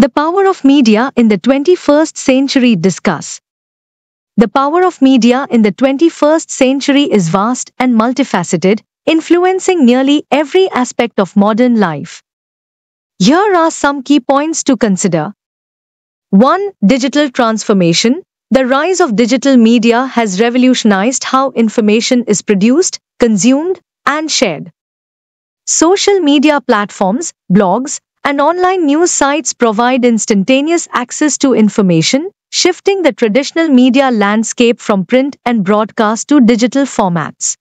The power of media in the 21st century discuss. The power of media in the 21st century is vast and multifaceted, influencing nearly every aspect of modern life. Here are some key points to consider. 1. Digital transformation. The rise of digital media has revolutionized how information is produced, consumed, and shared. Social media platforms, blogs, and online news sites provide instantaneous access to information, shifting the traditional media landscape from print and broadcast to digital formats.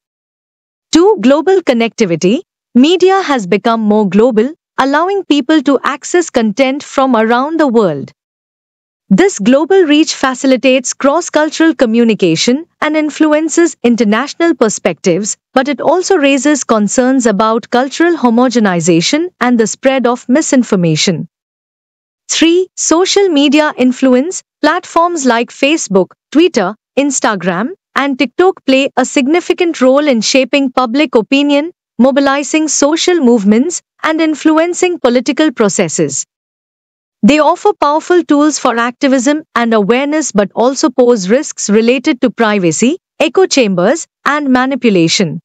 2. Global connectivity. Media has become more global, allowing people to access content from around the world. This global reach facilitates cross-cultural communication and influences international perspectives, but it also raises concerns about cultural homogenization and the spread of misinformation. 3. Social media influence Platforms like Facebook, Twitter, Instagram, and TikTok play a significant role in shaping public opinion, mobilizing social movements, and influencing political processes. They offer powerful tools for activism and awareness but also pose risks related to privacy, echo chambers, and manipulation.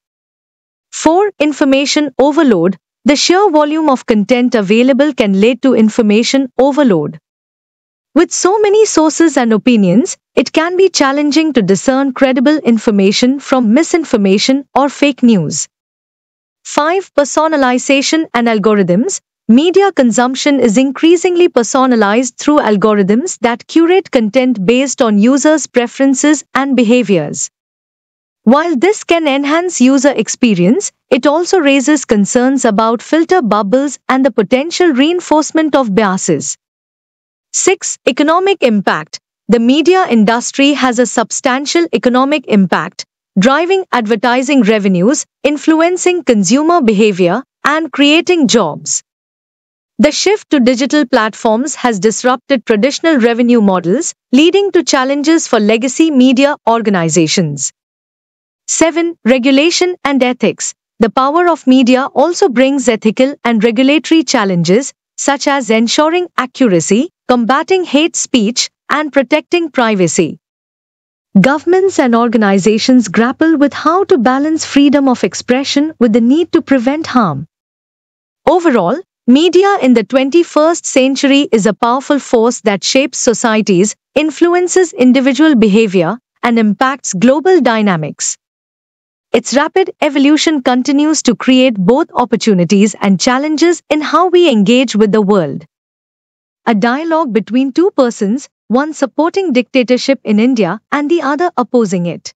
4. Information overload. The sheer volume of content available can lead to information overload. With so many sources and opinions, it can be challenging to discern credible information from misinformation or fake news. 5. Personalization and algorithms. Media consumption is increasingly personalized through algorithms that curate content based on users' preferences and behaviors. While this can enhance user experience, it also raises concerns about filter bubbles and the potential reinforcement of biases. 6. Economic impact. The media industry has a substantial economic impact, driving advertising revenues, influencing consumer behavior, and creating jobs. The shift to digital platforms has disrupted traditional revenue models, leading to challenges for legacy media organizations. 7. Regulation and Ethics The power of media also brings ethical and regulatory challenges, such as ensuring accuracy, combating hate speech, and protecting privacy. Governments and organizations grapple with how to balance freedom of expression with the need to prevent harm. Overall, Media in the 21st century is a powerful force that shapes societies, influences individual behavior, and impacts global dynamics. Its rapid evolution continues to create both opportunities and challenges in how we engage with the world. A dialogue between two persons, one supporting dictatorship in India and the other opposing it.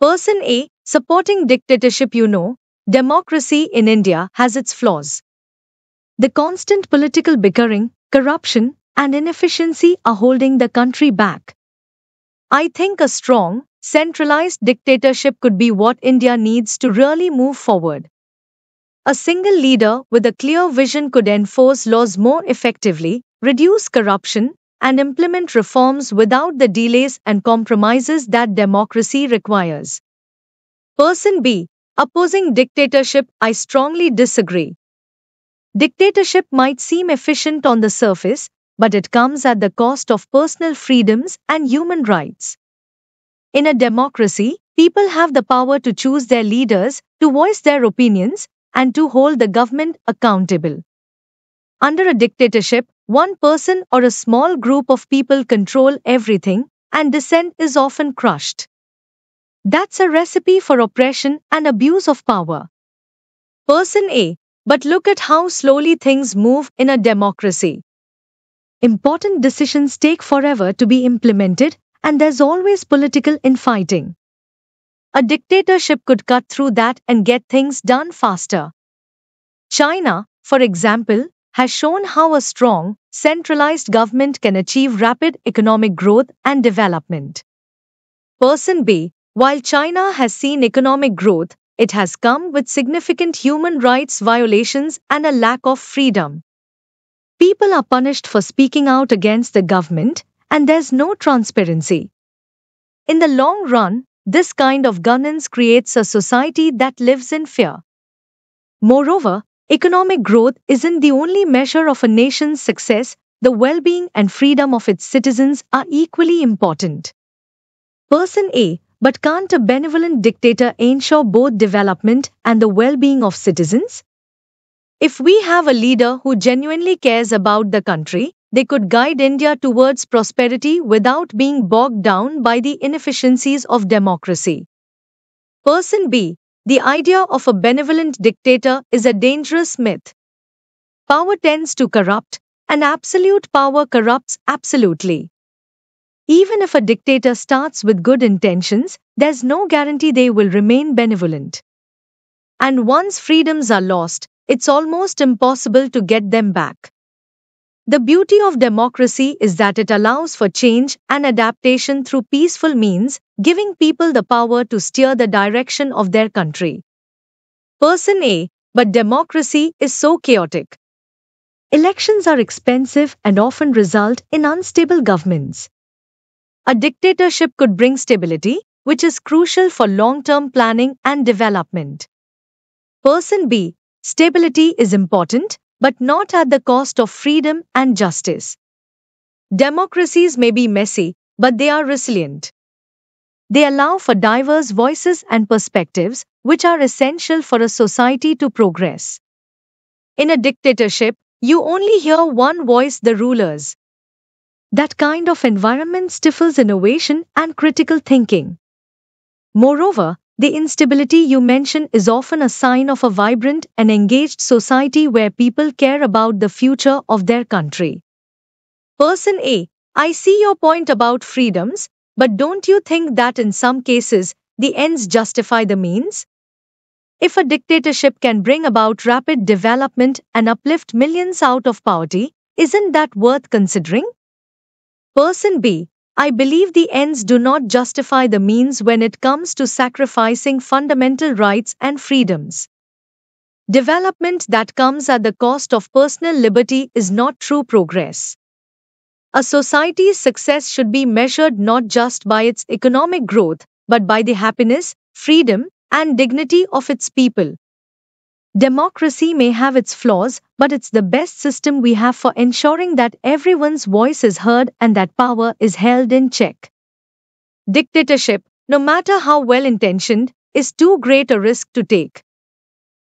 Person A, supporting dictatorship you know, democracy in India has its flaws. The constant political bickering, corruption, and inefficiency are holding the country back. I think a strong, centralized dictatorship could be what India needs to really move forward. A single leader with a clear vision could enforce laws more effectively, reduce corruption, and implement reforms without the delays and compromises that democracy requires. Person B Opposing dictatorship, I strongly disagree. Dictatorship might seem efficient on the surface, but it comes at the cost of personal freedoms and human rights. In a democracy, people have the power to choose their leaders, to voice their opinions, and to hold the government accountable. Under a dictatorship, one person or a small group of people control everything, and dissent is often crushed. That's a recipe for oppression and abuse of power. Person A but look at how slowly things move in a democracy. Important decisions take forever to be implemented, and there's always political infighting. A dictatorship could cut through that and get things done faster. China, for example, has shown how a strong, centralized government can achieve rapid economic growth and development. Person B, while China has seen economic growth, it has come with significant human rights violations and a lack of freedom. People are punished for speaking out against the government and there's no transparency. In the long run, this kind of governance creates a society that lives in fear. Moreover, economic growth isn't the only measure of a nation's success, the well being and freedom of its citizens are equally important. Person A but can't a benevolent dictator ensure both development and the well-being of citizens? If we have a leader who genuinely cares about the country, they could guide India towards prosperity without being bogged down by the inefficiencies of democracy. Person B. The idea of a benevolent dictator is a dangerous myth. Power tends to corrupt, and absolute power corrupts absolutely. Even if a dictator starts with good intentions, there's no guarantee they will remain benevolent. And once freedoms are lost, it's almost impossible to get them back. The beauty of democracy is that it allows for change and adaptation through peaceful means, giving people the power to steer the direction of their country. Person A, but democracy is so chaotic. Elections are expensive and often result in unstable governments. A dictatorship could bring stability, which is crucial for long-term planning and development. Person B. Stability is important, but not at the cost of freedom and justice. Democracies may be messy, but they are resilient. They allow for diverse voices and perspectives, which are essential for a society to progress. In a dictatorship, you only hear one voice the rulers that kind of environment stifles innovation and critical thinking. Moreover, the instability you mention is often a sign of a vibrant and engaged society where people care about the future of their country. Person A, I see your point about freedoms, but don't you think that in some cases, the ends justify the means? If a dictatorship can bring about rapid development and uplift millions out of poverty, isn't that worth considering? Person B. I believe the ends do not justify the means when it comes to sacrificing fundamental rights and freedoms. Development that comes at the cost of personal liberty is not true progress. A society's success should be measured not just by its economic growth, but by the happiness, freedom, and dignity of its people. Democracy may have its flaws, but it's the best system we have for ensuring that everyone's voice is heard and that power is held in check. Dictatorship, no matter how well intentioned, is too great a risk to take.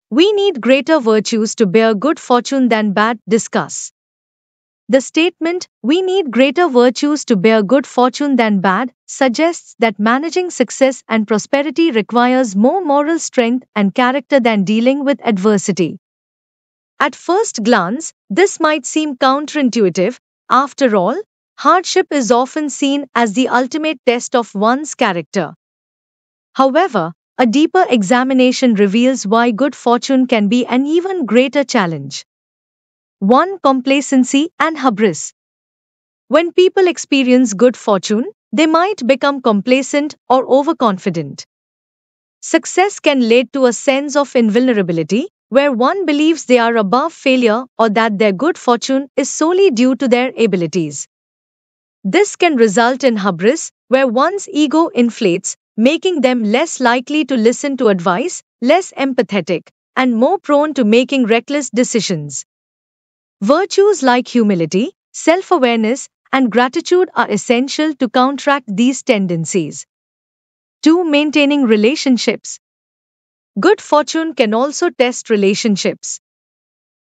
We need greater virtues to bear good fortune than bad discuss. The statement, we need greater virtues to bear good fortune than bad, suggests that managing success and prosperity requires more moral strength and character than dealing with adversity. At first glance, this might seem counterintuitive. After all, hardship is often seen as the ultimate test of one's character. However, a deeper examination reveals why good fortune can be an even greater challenge. 1. Complacency and hubris. When people experience good fortune, they might become complacent or overconfident. Success can lead to a sense of invulnerability, where one believes they are above failure or that their good fortune is solely due to their abilities. This can result in hubris, where one's ego inflates, making them less likely to listen to advice, less empathetic, and more prone to making reckless decisions. Virtues like humility, self-awareness, and gratitude are essential to counteract these tendencies. 2. Maintaining relationships. Good fortune can also test relationships.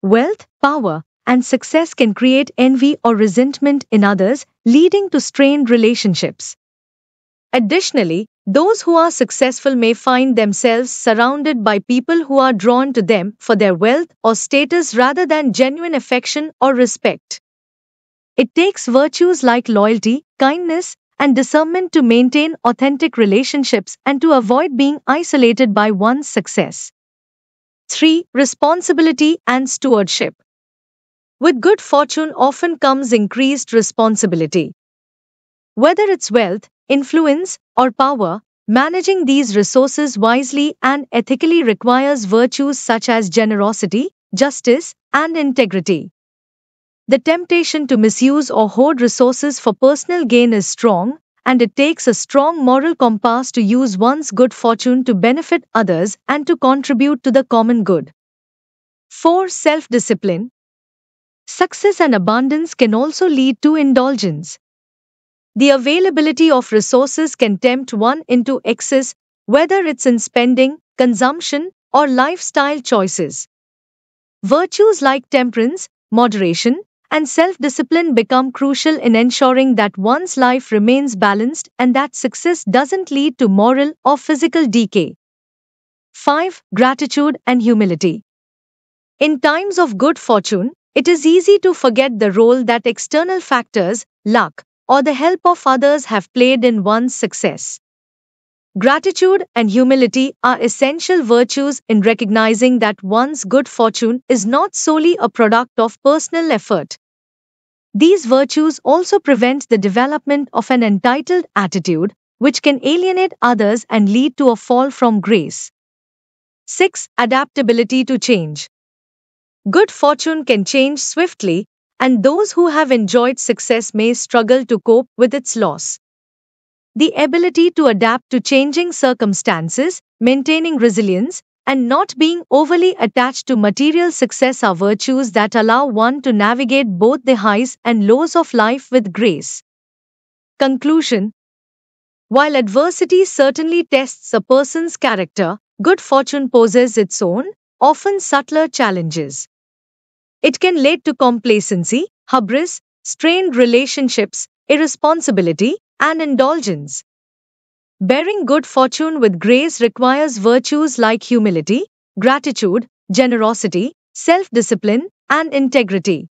Wealth, power, and success can create envy or resentment in others, leading to strained relationships. Additionally, those who are successful may find themselves surrounded by people who are drawn to them for their wealth or status rather than genuine affection or respect. It takes virtues like loyalty, kindness, and discernment to maintain authentic relationships and to avoid being isolated by one's success. 3. Responsibility and stewardship. With good fortune often comes increased responsibility. Whether it's wealth, influence, or power, managing these resources wisely and ethically requires virtues such as generosity, justice, and integrity. The temptation to misuse or hoard resources for personal gain is strong, and it takes a strong moral compass to use one's good fortune to benefit others and to contribute to the common good. 4. Self discipline Success and abundance can also lead to indulgence. The availability of resources can tempt one into excess, whether it's in spending, consumption, or lifestyle choices. Virtues like temperance, moderation, and self discipline become crucial in ensuring that one's life remains balanced and that success doesn't lead to moral or physical decay. 5. Gratitude and humility. In times of good fortune, it is easy to forget the role that external factors, luck, or the help of others have played in one's success. Gratitude and humility are essential virtues in recognizing that one's good fortune is not solely a product of personal effort. These virtues also prevent the development of an entitled attitude, which can alienate others and lead to a fall from grace. 6. Adaptability to change. Good fortune can change swiftly, and those who have enjoyed success may struggle to cope with its loss. The ability to adapt to changing circumstances, maintaining resilience, and not being overly attached to material success are virtues that allow one to navigate both the highs and lows of life with grace. Conclusion While adversity certainly tests a person's character, good fortune poses its own, often subtler challenges. It can lead to complacency, hubris, strained relationships, irresponsibility, and indulgence. Bearing good fortune with grace requires virtues like humility, gratitude, generosity, self-discipline, and integrity.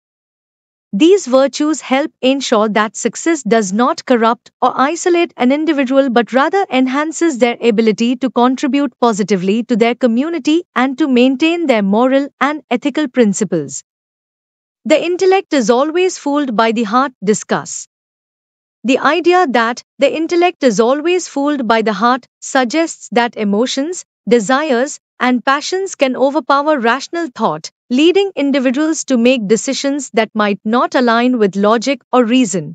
These virtues help ensure that success does not corrupt or isolate an individual but rather enhances their ability to contribute positively to their community and to maintain their moral and ethical principles. The intellect is always fooled by the heart discuss. The idea that the intellect is always fooled by the heart suggests that emotions, desires, and passions can overpower rational thought, leading individuals to make decisions that might not align with logic or reason.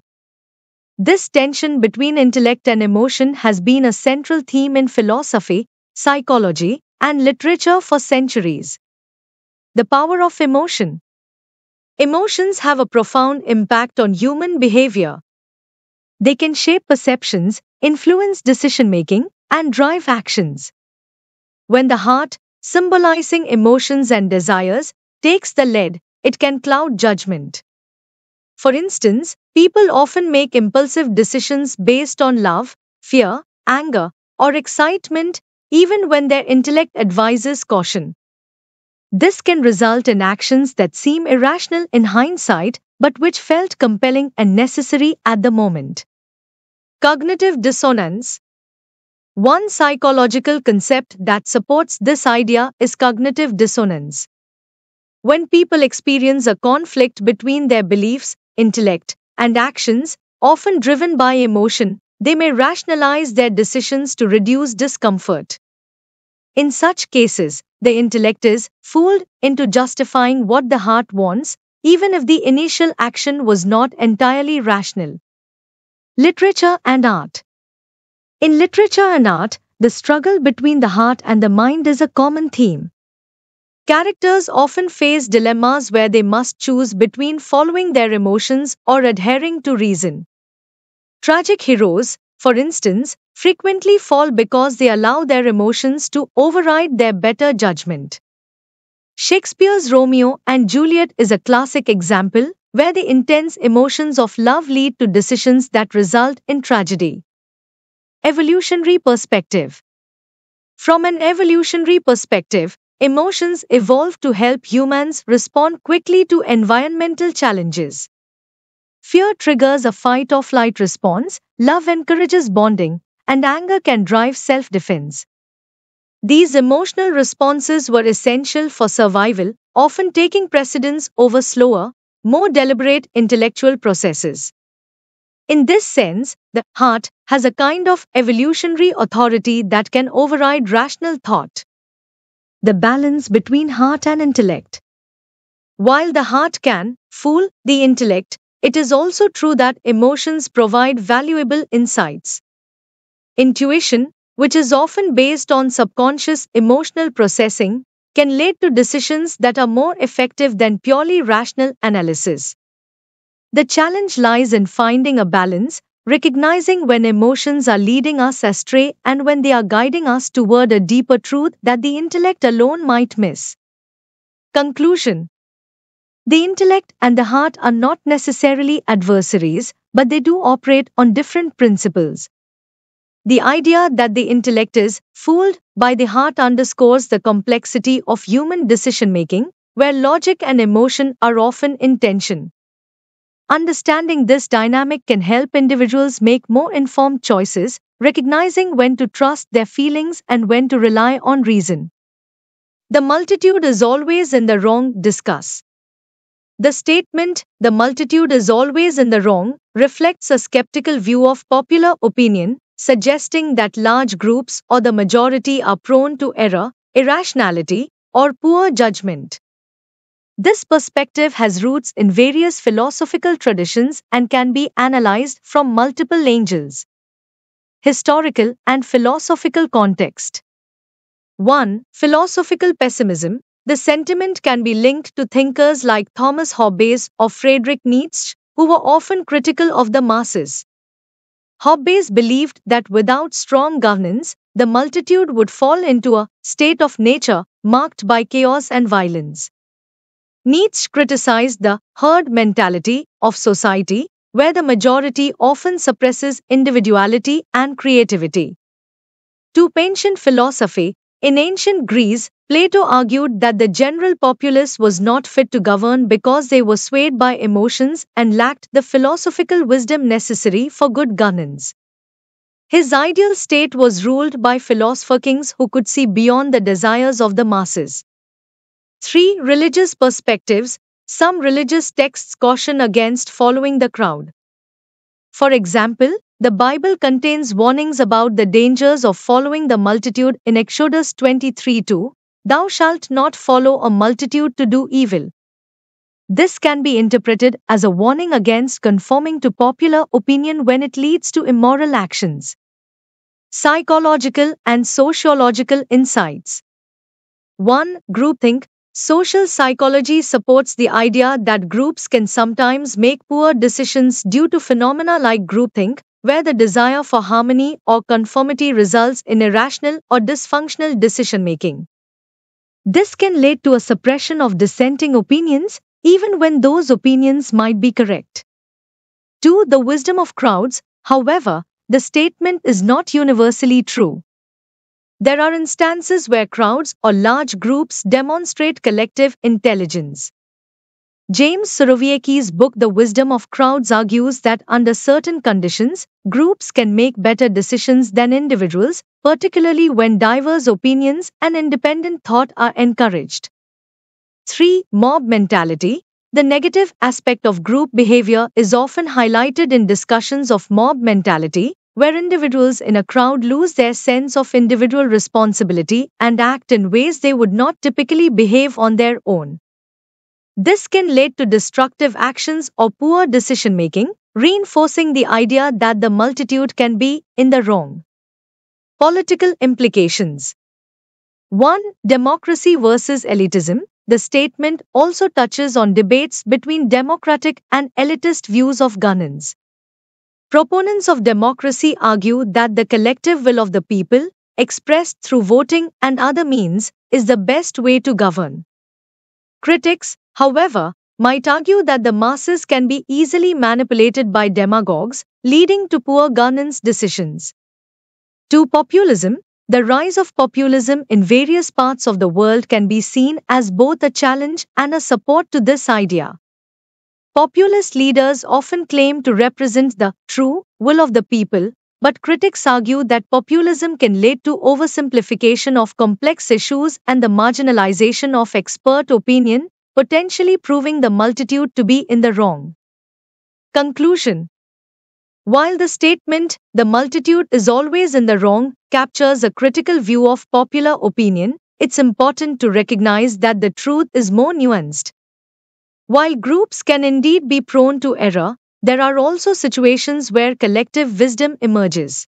This tension between intellect and emotion has been a central theme in philosophy, psychology, and literature for centuries. The power of emotion. Emotions have a profound impact on human behavior. They can shape perceptions, influence decision making, and drive actions. When the heart, symbolizing emotions and desires, takes the lead, it can cloud judgment. For instance, people often make impulsive decisions based on love, fear, anger, or excitement, even when their intellect advises caution. This can result in actions that seem irrational in hindsight but which felt compelling and necessary at the moment. Cognitive dissonance. One psychological concept that supports this idea is cognitive dissonance. When people experience a conflict between their beliefs, intellect, and actions, often driven by emotion, they may rationalize their decisions to reduce discomfort. In such cases, the intellect is fooled into justifying what the heart wants, even if the initial action was not entirely rational. Literature and art. In literature and art, the struggle between the heart and the mind is a common theme. Characters often face dilemmas where they must choose between following their emotions or adhering to reason. Tragic heroes, for instance, frequently fall because they allow their emotions to override their better judgment. Shakespeare's Romeo and Juliet is a classic example where the intense emotions of love lead to decisions that result in tragedy. Evolutionary perspective From an evolutionary perspective, emotions evolved to help humans respond quickly to environmental challenges. Fear triggers a fight or flight response, love encourages bonding, and anger can drive self defense. These emotional responses were essential for survival, often taking precedence over slower, more deliberate intellectual processes. In this sense, the heart has a kind of evolutionary authority that can override rational thought. The balance between heart and intellect. While the heart can fool the intellect, it is also true that emotions provide valuable insights. Intuition, which is often based on subconscious emotional processing, can lead to decisions that are more effective than purely rational analysis. The challenge lies in finding a balance, recognizing when emotions are leading us astray and when they are guiding us toward a deeper truth that the intellect alone might miss. Conclusion The intellect and the heart are not necessarily adversaries, but they do operate on different principles. The idea that the intellect is fooled by the heart underscores the complexity of human decision-making, where logic and emotion are often in tension. Understanding this dynamic can help individuals make more informed choices, recognizing when to trust their feelings and when to rely on reason. The multitude is always in the wrong discuss. The statement, the multitude is always in the wrong, reflects a skeptical view of popular opinion, suggesting that large groups or the majority are prone to error, irrationality, or poor judgment. This perspective has roots in various philosophical traditions and can be analyzed from multiple angles. Historical and philosophical context 1. Philosophical pessimism. The sentiment can be linked to thinkers like Thomas Hobbes or Friedrich Nietzsche, who were often critical of the masses, Hobbes believed that without strong governance, the multitude would fall into a state of nature marked by chaos and violence. Nietzsche criticized the herd mentality of society, where the majority often suppresses individuality and creativity. To ancient philosophy, in ancient Greece, Plato argued that the general populace was not fit to govern because they were swayed by emotions and lacked the philosophical wisdom necessary for good governance. His ideal state was ruled by philosopher kings who could see beyond the desires of the masses. 3. Religious perspectives Some religious texts caution against following the crowd. For example, the Bible contains warnings about the dangers of following the multitude in Exodus 23:2, Thou shalt not follow a multitude to do evil. This can be interpreted as a warning against conforming to popular opinion when it leads to immoral actions. Psychological and sociological insights 1. Groupthink Social psychology supports the idea that groups can sometimes make poor decisions due to phenomena like groupthink, where the desire for harmony or conformity results in irrational or dysfunctional decision making. This can lead to a suppression of dissenting opinions, even when those opinions might be correct. To the wisdom of crowds, however, the statement is not universally true. There are instances where crowds or large groups demonstrate collective intelligence. James Surovieki's book The Wisdom of Crowds argues that under certain conditions, groups can make better decisions than individuals, particularly when diverse opinions and independent thought are encouraged. 3. Mob mentality. The negative aspect of group behavior is often highlighted in discussions of mob mentality, where individuals in a crowd lose their sense of individual responsibility and act in ways they would not typically behave on their own. This can lead to destructive actions or poor decision making, reinforcing the idea that the multitude can be in the wrong. Political implications 1. Democracy versus elitism. The statement also touches on debates between democratic and elitist views of governance. Proponents of democracy argue that the collective will of the people, expressed through voting and other means, is the best way to govern. Critics, however, might argue that the masses can be easily manipulated by demagogues, leading to poor governance decisions. To populism, the rise of populism in various parts of the world can be seen as both a challenge and a support to this idea. Populist leaders often claim to represent the true will of the people, but critics argue that populism can lead to oversimplification of complex issues and the marginalization of expert opinion, potentially proving the multitude to be in the wrong. Conclusion While the statement, the multitude is always in the wrong, captures a critical view of popular opinion, it's important to recognize that the truth is more nuanced. While groups can indeed be prone to error, there are also situations where collective wisdom emerges.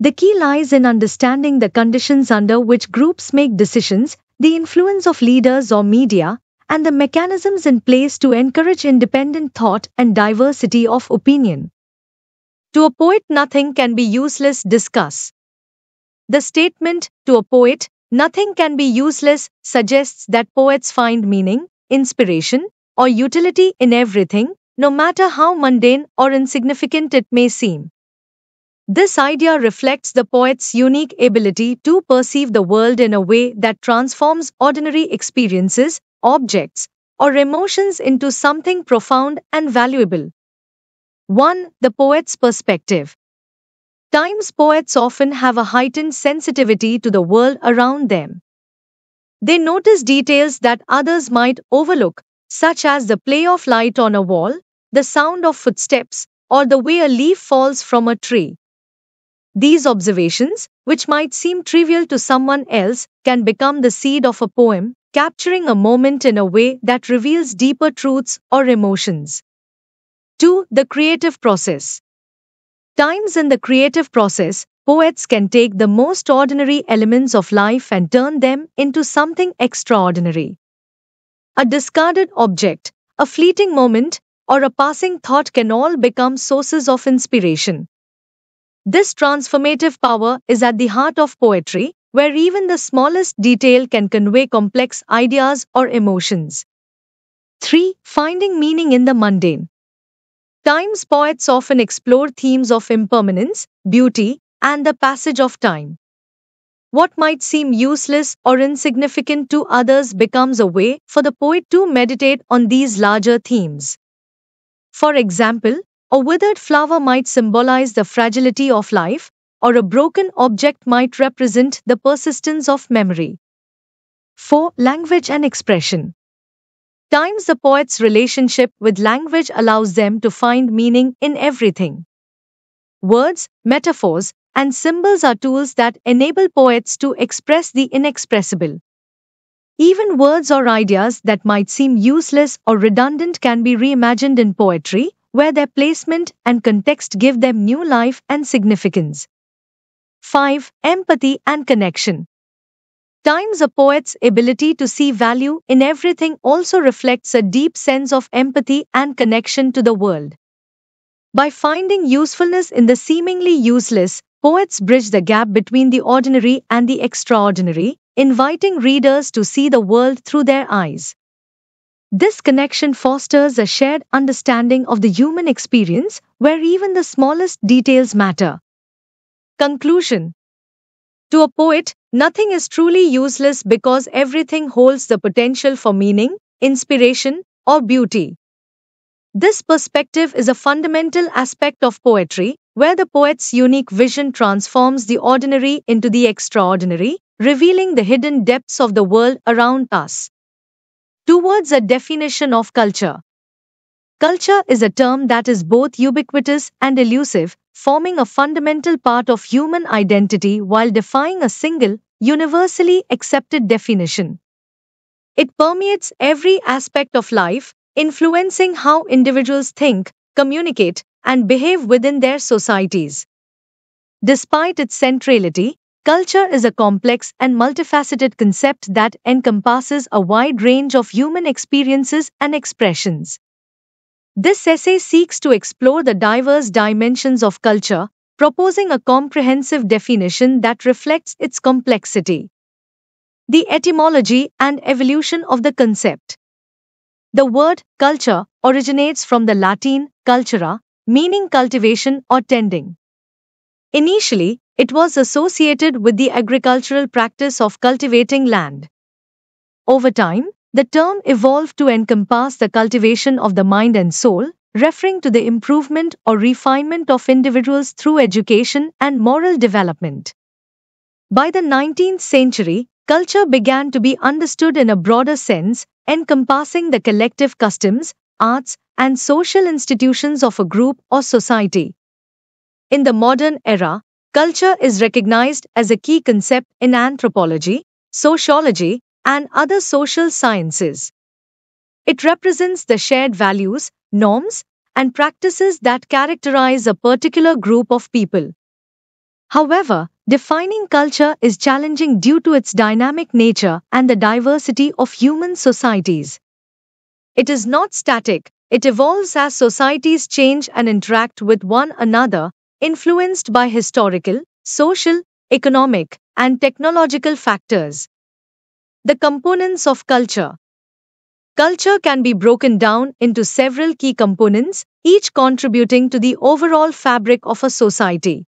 The key lies in understanding the conditions under which groups make decisions, the influence of leaders or media, and the mechanisms in place to encourage independent thought and diversity of opinion. To a poet, nothing can be useless, discuss. The statement, to a poet, nothing can be useless, suggests that poets find meaning, inspiration, or utility in everything, no matter how mundane or insignificant it may seem. This idea reflects the poet's unique ability to perceive the world in a way that transforms ordinary experiences, objects, or emotions into something profound and valuable. 1. The poet's perspective. Times poets often have a heightened sensitivity to the world around them. They notice details that others might overlook, such as the play of light on a wall, the sound of footsteps, or the way a leaf falls from a tree. These observations, which might seem trivial to someone else, can become the seed of a poem, capturing a moment in a way that reveals deeper truths or emotions. 2. The creative process. Times in the creative process, poets can take the most ordinary elements of life and turn them into something extraordinary. A discarded object, a fleeting moment, or a passing thought can all become sources of inspiration. This transformative power is at the heart of poetry, where even the smallest detail can convey complex ideas or emotions. 3. Finding meaning in the mundane. Times poets often explore themes of impermanence, beauty, and the passage of time. What might seem useless or insignificant to others becomes a way for the poet to meditate on these larger themes. For example, a withered flower might symbolize the fragility of life, or a broken object might represent the persistence of memory. 4. Language and expression. Times the poet's relationship with language allows them to find meaning in everything. Words, metaphors, and symbols are tools that enable poets to express the inexpressible. Even words or ideas that might seem useless or redundant can be reimagined in poetry, where their placement and context give them new life and significance. 5. Empathy and connection. Times a poet's ability to see value in everything also reflects a deep sense of empathy and connection to the world. By finding usefulness in the seemingly useless, Poets bridge the gap between the ordinary and the extraordinary, inviting readers to see the world through their eyes. This connection fosters a shared understanding of the human experience where even the smallest details matter. Conclusion To a poet, nothing is truly useless because everything holds the potential for meaning, inspiration, or beauty. This perspective is a fundamental aspect of poetry, where the poet's unique vision transforms the ordinary into the extraordinary, revealing the hidden depths of the world around us. Towards a definition of culture. Culture is a term that is both ubiquitous and elusive, forming a fundamental part of human identity while defying a single, universally accepted definition. It permeates every aspect of life, influencing how individuals think, communicate, and behave within their societies. Despite its centrality, culture is a complex and multifaceted concept that encompasses a wide range of human experiences and expressions. This essay seeks to explore the diverse dimensions of culture, proposing a comprehensive definition that reflects its complexity. The etymology and evolution of the concept. The word culture originates from the Latin cultura, meaning cultivation or tending. Initially, it was associated with the agricultural practice of cultivating land. Over time, the term evolved to encompass the cultivation of the mind and soul, referring to the improvement or refinement of individuals through education and moral development. By the 19th century, culture began to be understood in a broader sense, encompassing the collective customs, arts, and social institutions of a group or society. In the modern era, culture is recognized as a key concept in anthropology, sociology, and other social sciences. It represents the shared values, norms, and practices that characterize a particular group of people. However, Defining culture is challenging due to its dynamic nature and the diversity of human societies. It is not static, it evolves as societies change and interact with one another, influenced by historical, social, economic, and technological factors. The components of culture. Culture can be broken down into several key components, each contributing to the overall fabric of a society.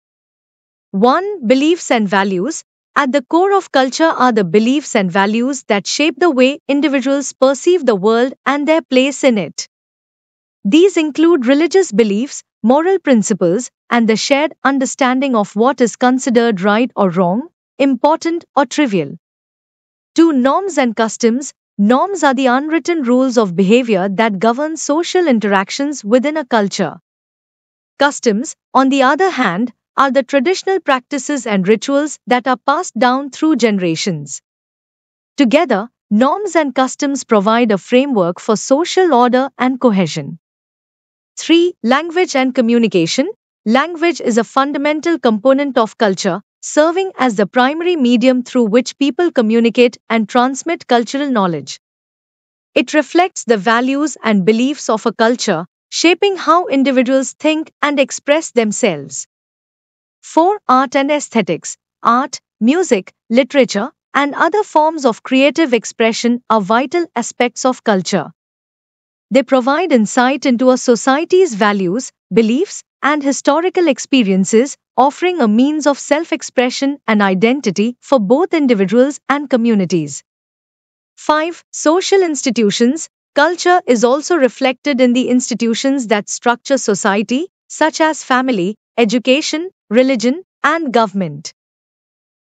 1. Beliefs and values. At the core of culture are the beliefs and values that shape the way individuals perceive the world and their place in it. These include religious beliefs, moral principles, and the shared understanding of what is considered right or wrong, important or trivial. 2. Norms and customs. Norms are the unwritten rules of behavior that govern social interactions within a culture. Customs, on the other hand, are the traditional practices and rituals that are passed down through generations. Together, norms and customs provide a framework for social order and cohesion. 3. Language and communication. Language is a fundamental component of culture, serving as the primary medium through which people communicate and transmit cultural knowledge. It reflects the values and beliefs of a culture, shaping how individuals think and express themselves. 4. Art and aesthetics. Art, music, literature, and other forms of creative expression are vital aspects of culture. They provide insight into a society's values, beliefs, and historical experiences, offering a means of self expression and identity for both individuals and communities. 5. Social institutions. Culture is also reflected in the institutions that structure society, such as family, education, religion, and government.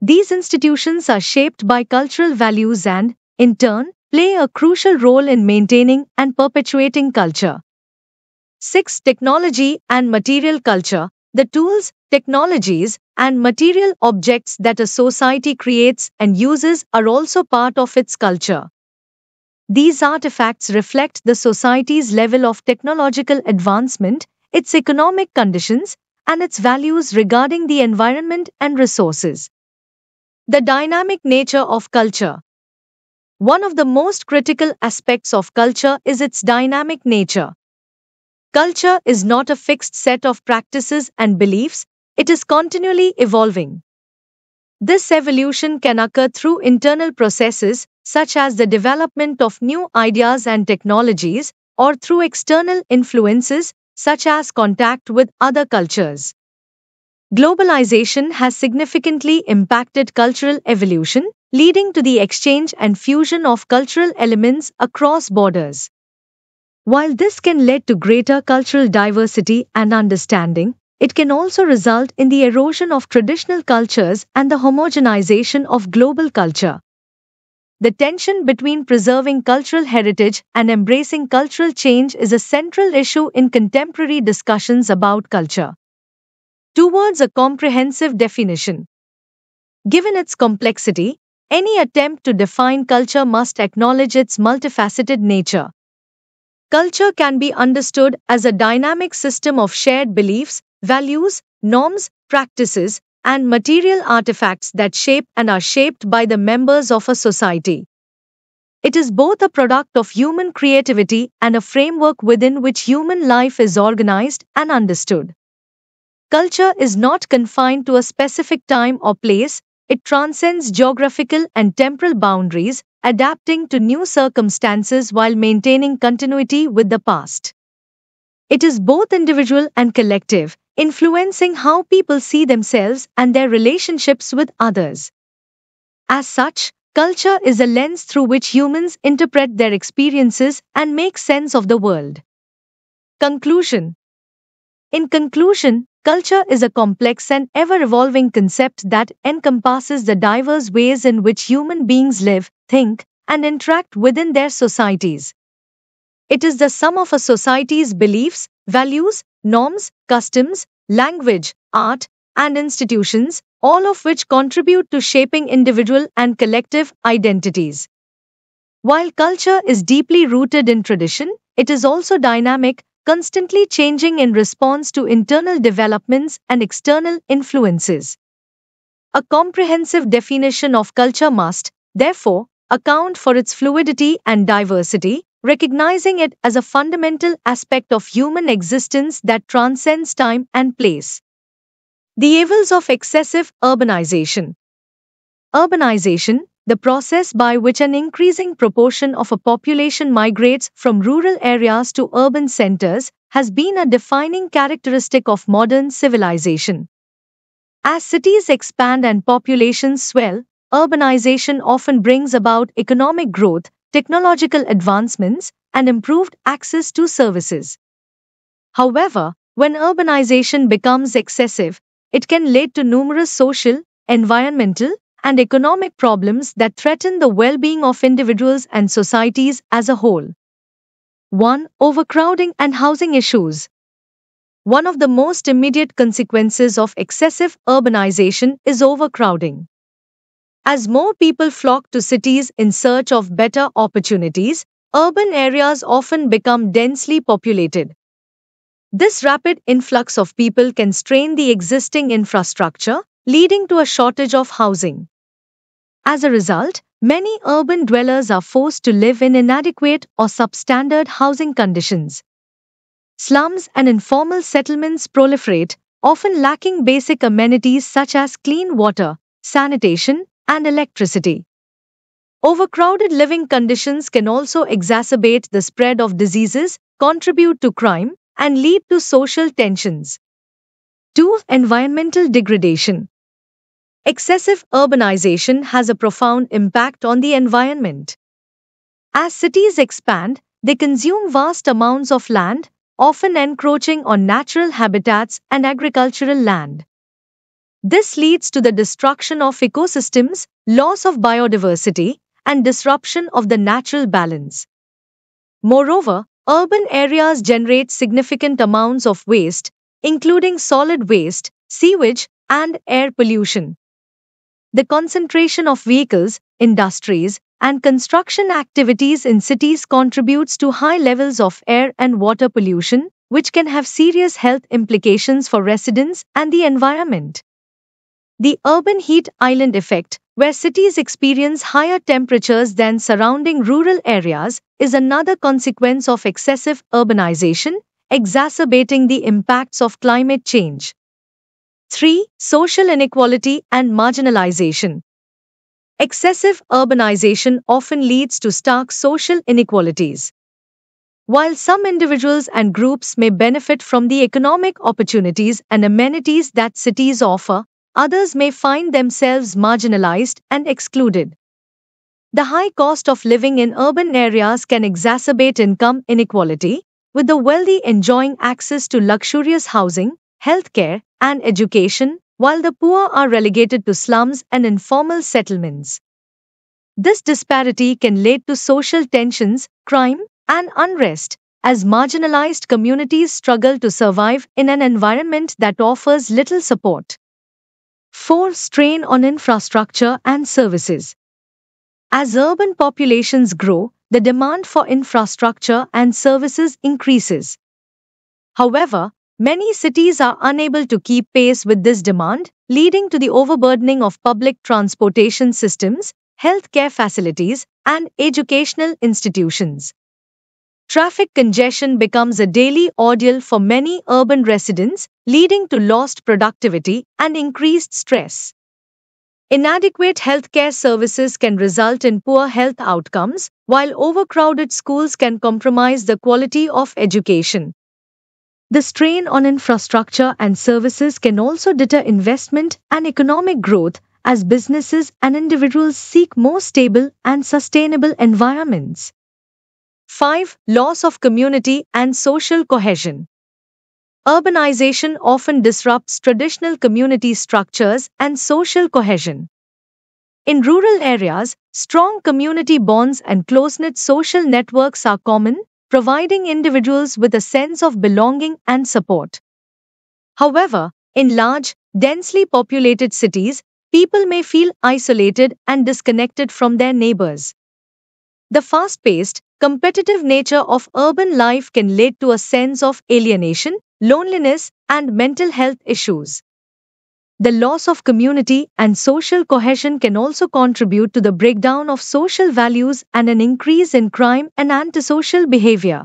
These institutions are shaped by cultural values and, in turn, play a crucial role in maintaining and perpetuating culture. 6. Technology and material culture The tools, technologies, and material objects that a society creates and uses are also part of its culture. These artifacts reflect the society's level of technological advancement its economic conditions, and its values regarding the environment and resources. The dynamic nature of culture. One of the most critical aspects of culture is its dynamic nature. Culture is not a fixed set of practices and beliefs, it is continually evolving. This evolution can occur through internal processes such as the development of new ideas and technologies or through external influences such as contact with other cultures. Globalization has significantly impacted cultural evolution, leading to the exchange and fusion of cultural elements across borders. While this can lead to greater cultural diversity and understanding, it can also result in the erosion of traditional cultures and the homogenization of global culture. The tension between preserving cultural heritage and embracing cultural change is a central issue in contemporary discussions about culture. Towards a comprehensive definition. Given its complexity, any attempt to define culture must acknowledge its multifaceted nature. Culture can be understood as a dynamic system of shared beliefs, values, norms, practices, and material artifacts that shape and are shaped by the members of a society. It is both a product of human creativity and a framework within which human life is organized and understood. Culture is not confined to a specific time or place, it transcends geographical and temporal boundaries, adapting to new circumstances while maintaining continuity with the past. It is both individual and collective, influencing how people see themselves and their relationships with others. As such, culture is a lens through which humans interpret their experiences and make sense of the world. Conclusion In conclusion, culture is a complex and ever evolving concept that encompasses the diverse ways in which human beings live, think, and interact within their societies. It is the sum of a society's beliefs, values, norms, customs, language, art, and institutions, all of which contribute to shaping individual and collective identities. While culture is deeply rooted in tradition, it is also dynamic, constantly changing in response to internal developments and external influences. A comprehensive definition of culture must, therefore, account for its fluidity and diversity, recognizing it as a fundamental aspect of human existence that transcends time and place. The evils of excessive urbanization. Urbanization, the process by which an increasing proportion of a population migrates from rural areas to urban centers, has been a defining characteristic of modern civilization. As cities expand and populations swell, urbanization often brings about economic growth, technological advancements, and improved access to services. However, when urbanization becomes excessive, it can lead to numerous social, environmental, and economic problems that threaten the well being of individuals and societies as a whole. 1. Overcrowding and housing issues. One of the most immediate consequences of excessive urbanization is overcrowding. As more people flock to cities in search of better opportunities, urban areas often become densely populated. This rapid influx of people can strain the existing infrastructure, leading to a shortage of housing. As a result, many urban dwellers are forced to live in inadequate or substandard housing conditions. Slums and informal settlements proliferate, often lacking basic amenities such as clean water, sanitation, and electricity. Overcrowded living conditions can also exacerbate the spread of diseases, contribute to crime, and lead to social tensions. 2. Environmental degradation. Excessive urbanization has a profound impact on the environment. As cities expand, they consume vast amounts of land, often encroaching on natural habitats and agricultural land. This leads to the destruction of ecosystems, loss of biodiversity, and disruption of the natural balance. Moreover, urban areas generate significant amounts of waste, including solid waste, sewage, and air pollution. The concentration of vehicles, industries, and construction activities in cities contributes to high levels of air and water pollution, which can have serious health implications for residents and the environment. The urban heat island effect, where cities experience higher temperatures than surrounding rural areas, is another consequence of excessive urbanization, exacerbating the impacts of climate change. 3. Social inequality and marginalization. Excessive urbanization often leads to stark social inequalities. While some individuals and groups may benefit from the economic opportunities and amenities that cities offer, others may find themselves marginalized and excluded. The high cost of living in urban areas can exacerbate income inequality, with the wealthy enjoying access to luxurious housing, healthcare, and education, while the poor are relegated to slums and informal settlements. This disparity can lead to social tensions, crime, and unrest, as marginalized communities struggle to survive in an environment that offers little support. 4. Strain on infrastructure and services. As urban populations grow, the demand for infrastructure and services increases. However, many cities are unable to keep pace with this demand, leading to the overburdening of public transportation systems, healthcare facilities, and educational institutions. Traffic congestion becomes a daily ordeal for many urban residents, leading to lost productivity and increased stress. Inadequate healthcare services can result in poor health outcomes, while overcrowded schools can compromise the quality of education. The strain on infrastructure and services can also deter investment and economic growth as businesses and individuals seek more stable and sustainable environments. 5. Loss of community and social cohesion. Urbanization often disrupts traditional community structures and social cohesion. In rural areas, strong community bonds and close-knit social networks are common, providing individuals with a sense of belonging and support. However, in large, densely populated cities, people may feel isolated and disconnected from their neighbors. The fast-paced, competitive nature of urban life can lead to a sense of alienation, loneliness, and mental health issues. The loss of community and social cohesion can also contribute to the breakdown of social values and an increase in crime and antisocial behavior.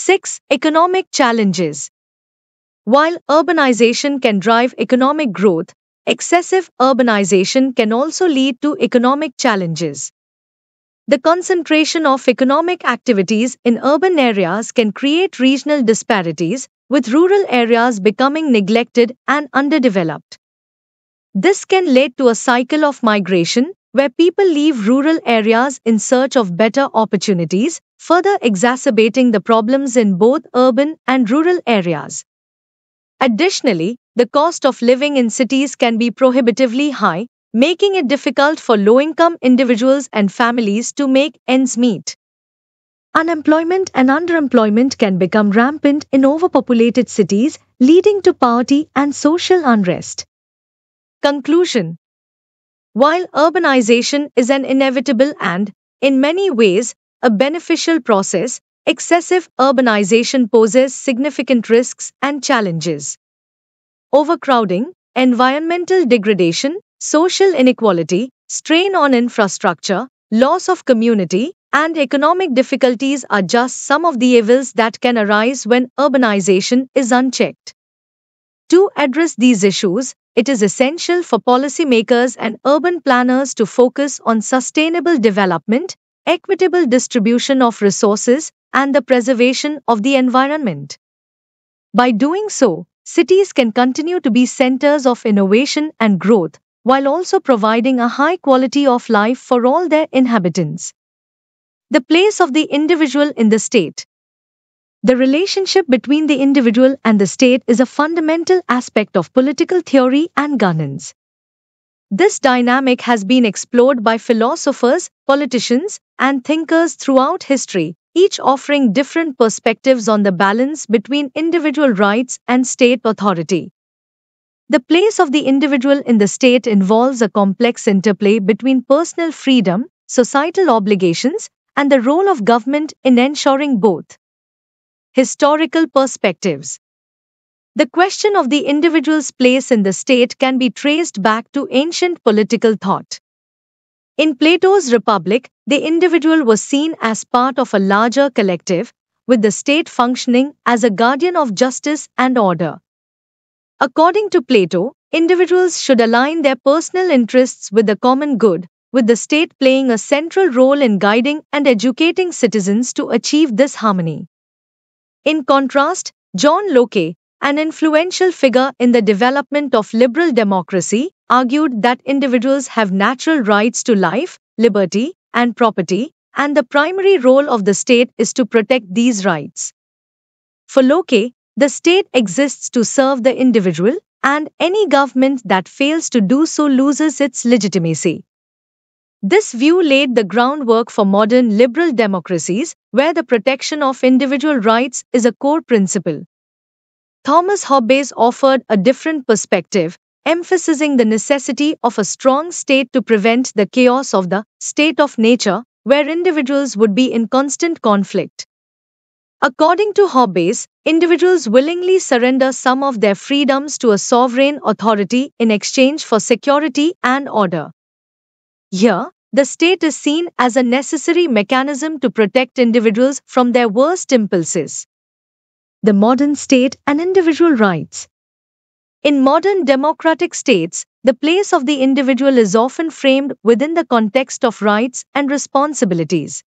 6. Economic challenges. While urbanization can drive economic growth, excessive urbanization can also lead to economic challenges. The concentration of economic activities in urban areas can create regional disparities, with rural areas becoming neglected and underdeveloped. This can lead to a cycle of migration, where people leave rural areas in search of better opportunities, further exacerbating the problems in both urban and rural areas. Additionally, the cost of living in cities can be prohibitively high, making it difficult for low-income individuals and families to make ends meet. Unemployment and underemployment can become rampant in overpopulated cities, leading to poverty and social unrest. Conclusion While urbanization is an inevitable and, in many ways, a beneficial process, excessive urbanization poses significant risks and challenges. Overcrowding, environmental degradation, social inequality, strain on infrastructure, loss of community, and economic difficulties are just some of the evils that can arise when urbanization is unchecked. To address these issues, it is essential for policymakers and urban planners to focus on sustainable development, equitable distribution of resources, and the preservation of the environment. By doing so, cities can continue to be centers of innovation and growth, while also providing a high quality of life for all their inhabitants. The place of the individual in the state. The relationship between the individual and the state is a fundamental aspect of political theory and governance. This dynamic has been explored by philosophers, politicians, and thinkers throughout history, each offering different perspectives on the balance between individual rights and state authority. The place of the individual in the state involves a complex interplay between personal freedom, societal obligations, and the role of government in ensuring both. Historical perspectives The question of the individual's place in the state can be traced back to ancient political thought. In Plato's Republic, the individual was seen as part of a larger collective, with the state functioning as a guardian of justice and order. According to Plato, individuals should align their personal interests with the common good, with the state playing a central role in guiding and educating citizens to achieve this harmony. In contrast, John Locke, an influential figure in the development of liberal democracy, argued that individuals have natural rights to life, liberty, and property, and the primary role of the state is to protect these rights. For Locke, the state exists to serve the individual, and any government that fails to do so loses its legitimacy. This view laid the groundwork for modern liberal democracies, where the protection of individual rights is a core principle. Thomas Hobbes offered a different perspective, emphasizing the necessity of a strong state to prevent the chaos of the state of nature, where individuals would be in constant conflict. According to Hobbes, individuals willingly surrender some of their freedoms to a sovereign authority in exchange for security and order. Here, the state is seen as a necessary mechanism to protect individuals from their worst impulses. The modern state and individual rights. In modern democratic states, the place of the individual is often framed within the context of rights and responsibilities.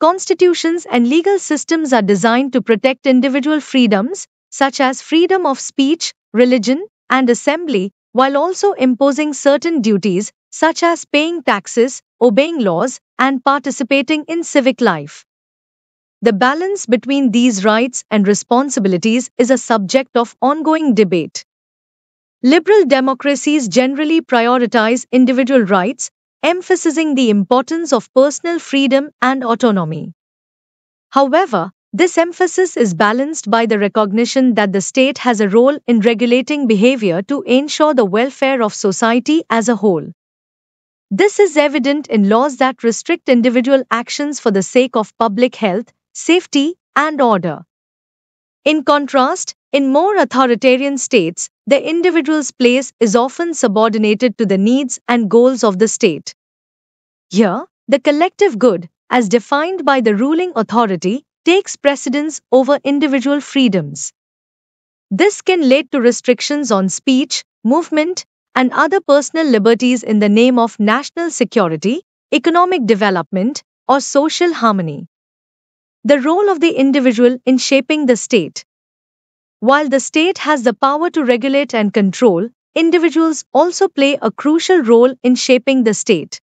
Constitutions and legal systems are designed to protect individual freedoms, such as freedom of speech, religion, and assembly, while also imposing certain duties, such as paying taxes, obeying laws, and participating in civic life. The balance between these rights and responsibilities is a subject of ongoing debate. Liberal democracies generally prioritize individual rights emphasizing the importance of personal freedom and autonomy. However, this emphasis is balanced by the recognition that the state has a role in regulating behavior to ensure the welfare of society as a whole. This is evident in laws that restrict individual actions for the sake of public health, safety, and order. In contrast, in more authoritarian states, the individual's place is often subordinated to the needs and goals of the state. Here, the collective good, as defined by the ruling authority, takes precedence over individual freedoms. This can lead to restrictions on speech, movement, and other personal liberties in the name of national security, economic development, or social harmony. The role of the individual in shaping the state while the state has the power to regulate and control, individuals also play a crucial role in shaping the state.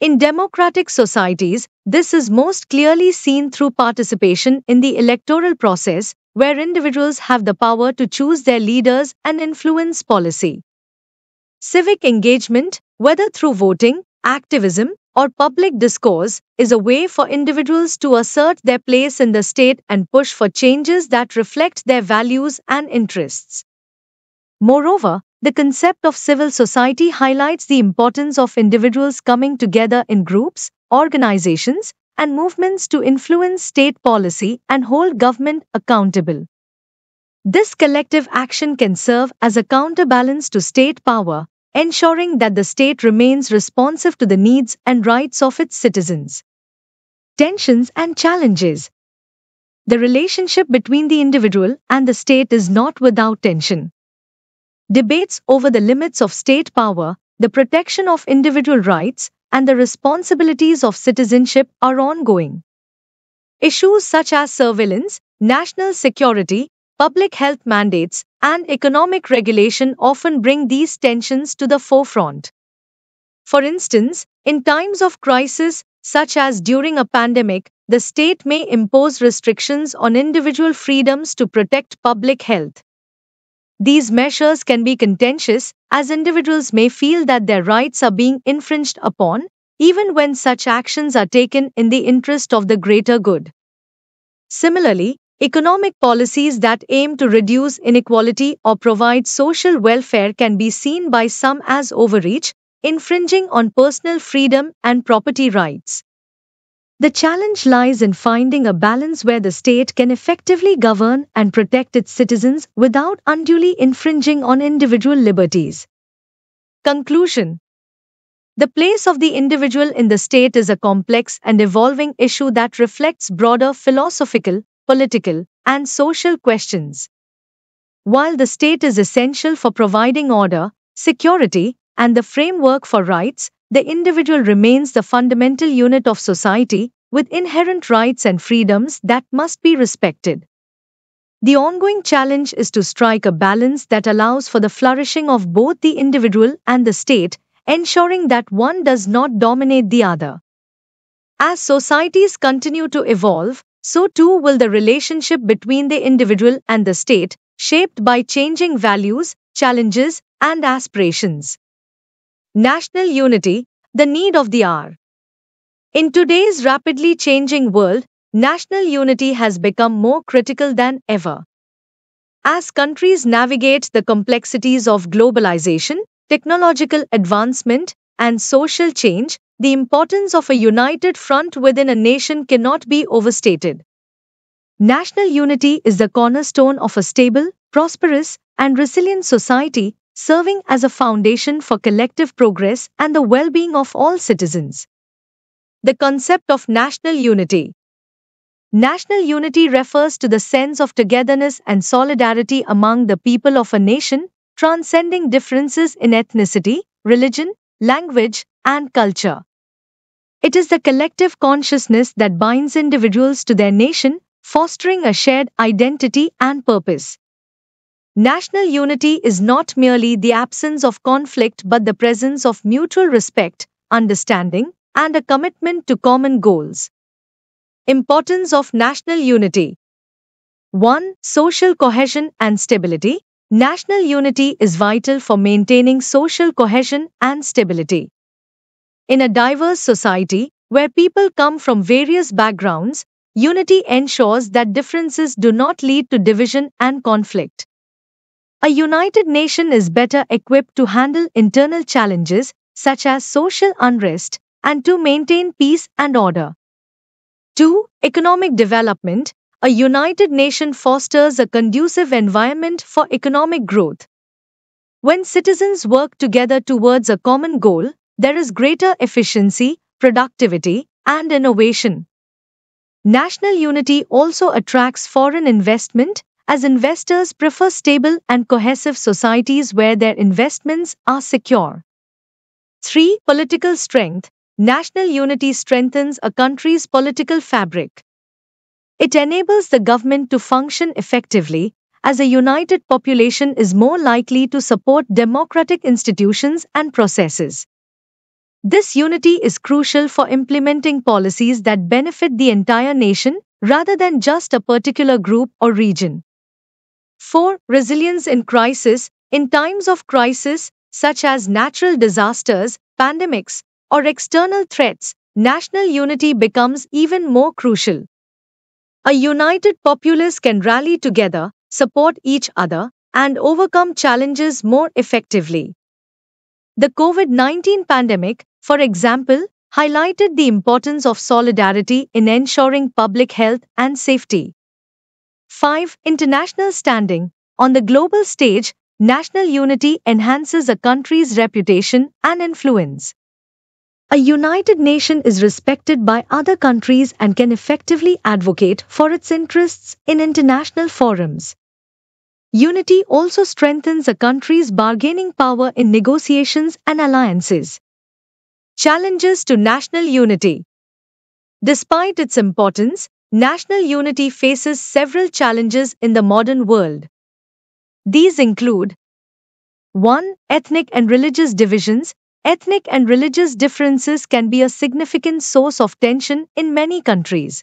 In democratic societies, this is most clearly seen through participation in the electoral process, where individuals have the power to choose their leaders and influence policy. Civic engagement, whether through voting, activism, or public discourse is a way for individuals to assert their place in the state and push for changes that reflect their values and interests. Moreover, the concept of civil society highlights the importance of individuals coming together in groups, organizations, and movements to influence state policy and hold government accountable. This collective action can serve as a counterbalance to state power, ensuring that the state remains responsive to the needs and rights of its citizens. Tensions and challenges. The relationship between the individual and the state is not without tension. Debates over the limits of state power, the protection of individual rights, and the responsibilities of citizenship are ongoing. Issues such as surveillance, national security, public health mandates, and economic regulation often bring these tensions to the forefront. For instance, in times of crisis, such as during a pandemic, the state may impose restrictions on individual freedoms to protect public health. These measures can be contentious, as individuals may feel that their rights are being infringed upon, even when such actions are taken in the interest of the greater good. Similarly, Economic policies that aim to reduce inequality or provide social welfare can be seen by some as overreach, infringing on personal freedom and property rights. The challenge lies in finding a balance where the state can effectively govern and protect its citizens without unduly infringing on individual liberties. Conclusion The place of the individual in the state is a complex and evolving issue that reflects broader philosophical, political, and social questions. While the state is essential for providing order, security, and the framework for rights, the individual remains the fundamental unit of society with inherent rights and freedoms that must be respected. The ongoing challenge is to strike a balance that allows for the flourishing of both the individual and the state, ensuring that one does not dominate the other. As societies continue to evolve, so too will the relationship between the individual and the state, shaped by changing values, challenges, and aspirations. National unity, the need of the hour. In today's rapidly changing world, national unity has become more critical than ever. As countries navigate the complexities of globalization, technological advancement, and social change, the importance of a united front within a nation cannot be overstated. National unity is the cornerstone of a stable, prosperous, and resilient society, serving as a foundation for collective progress and the well-being of all citizens. The concept of national unity National unity refers to the sense of togetherness and solidarity among the people of a nation, transcending differences in ethnicity, religion, language, and culture. It is the collective consciousness that binds individuals to their nation, fostering a shared identity and purpose. National unity is not merely the absence of conflict but the presence of mutual respect, understanding, and a commitment to common goals. Importance of national unity 1. Social cohesion and stability. National unity is vital for maintaining social cohesion and stability. In a diverse society, where people come from various backgrounds, unity ensures that differences do not lead to division and conflict. A united nation is better equipped to handle internal challenges such as social unrest and to maintain peace and order. 2. Economic development. A united nation fosters a conducive environment for economic growth. When citizens work together towards a common goal, there is greater efficiency, productivity, and innovation. National unity also attracts foreign investment as investors prefer stable and cohesive societies where their investments are secure. 3. Political strength. National unity strengthens a country's political fabric. It enables the government to function effectively, as a united population is more likely to support democratic institutions and processes. This unity is crucial for implementing policies that benefit the entire nation rather than just a particular group or region. 4. Resilience in crisis. In times of crisis, such as natural disasters, pandemics, or external threats, national unity becomes even more crucial. A united populace can rally together, support each other, and overcome challenges more effectively. The COVID 19 pandemic for example, highlighted the importance of solidarity in ensuring public health and safety. 5. International standing. On the global stage, national unity enhances a country's reputation and influence. A united nation is respected by other countries and can effectively advocate for its interests in international forums. Unity also strengthens a country's bargaining power in negotiations and alliances. Challenges to National Unity Despite its importance, national unity faces several challenges in the modern world. These include 1. Ethnic and religious divisions. Ethnic and religious differences can be a significant source of tension in many countries.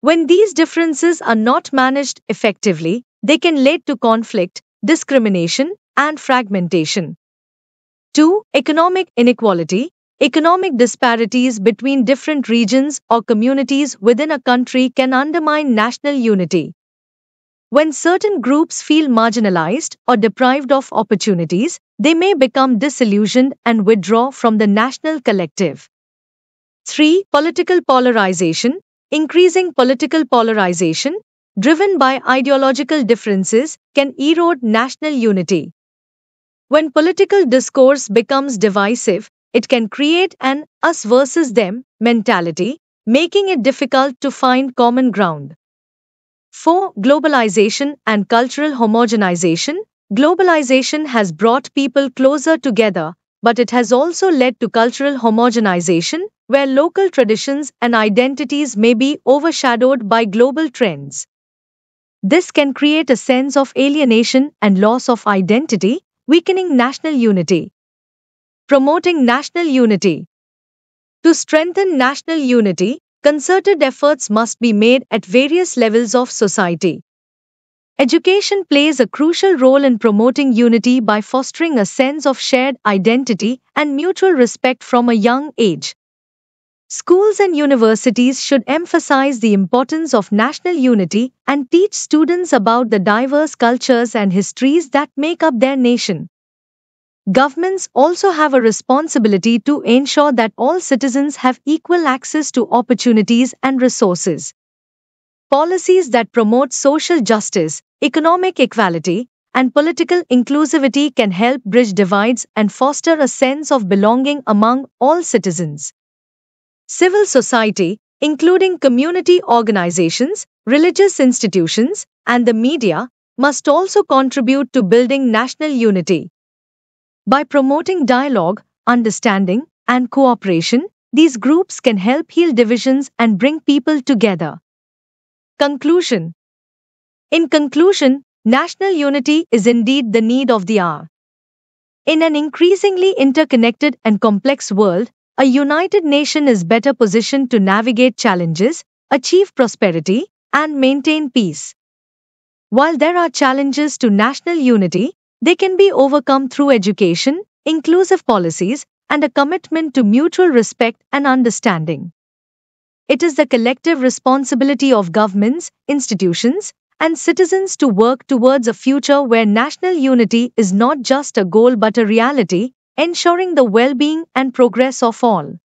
When these differences are not managed effectively, they can lead to conflict, discrimination, and fragmentation. 2. Economic inequality. Economic disparities between different regions or communities within a country can undermine national unity. When certain groups feel marginalized or deprived of opportunities, they may become disillusioned and withdraw from the national collective. 3. Political polarization. Increasing political polarization, driven by ideological differences, can erode national unity. When political discourse becomes divisive, it can create an us versus them mentality, making it difficult to find common ground. 4. Globalization and cultural homogenization. Globalization has brought people closer together, but it has also led to cultural homogenization, where local traditions and identities may be overshadowed by global trends. This can create a sense of alienation and loss of identity, weakening national unity promoting national unity. To strengthen national unity, concerted efforts must be made at various levels of society. Education plays a crucial role in promoting unity by fostering a sense of shared identity and mutual respect from a young age. Schools and universities should emphasize the importance of national unity and teach students about the diverse cultures and histories that make up their nation. Governments also have a responsibility to ensure that all citizens have equal access to opportunities and resources. Policies that promote social justice, economic equality, and political inclusivity can help bridge divides and foster a sense of belonging among all citizens. Civil society, including community organizations, religious institutions, and the media, must also contribute to building national unity. By promoting dialogue, understanding, and cooperation, these groups can help heal divisions and bring people together. Conclusion In conclusion, national unity is indeed the need of the hour. In an increasingly interconnected and complex world, a united nation is better positioned to navigate challenges, achieve prosperity, and maintain peace. While there are challenges to national unity, they can be overcome through education, inclusive policies, and a commitment to mutual respect and understanding. It is the collective responsibility of governments, institutions, and citizens to work towards a future where national unity is not just a goal but a reality, ensuring the well-being and progress of all.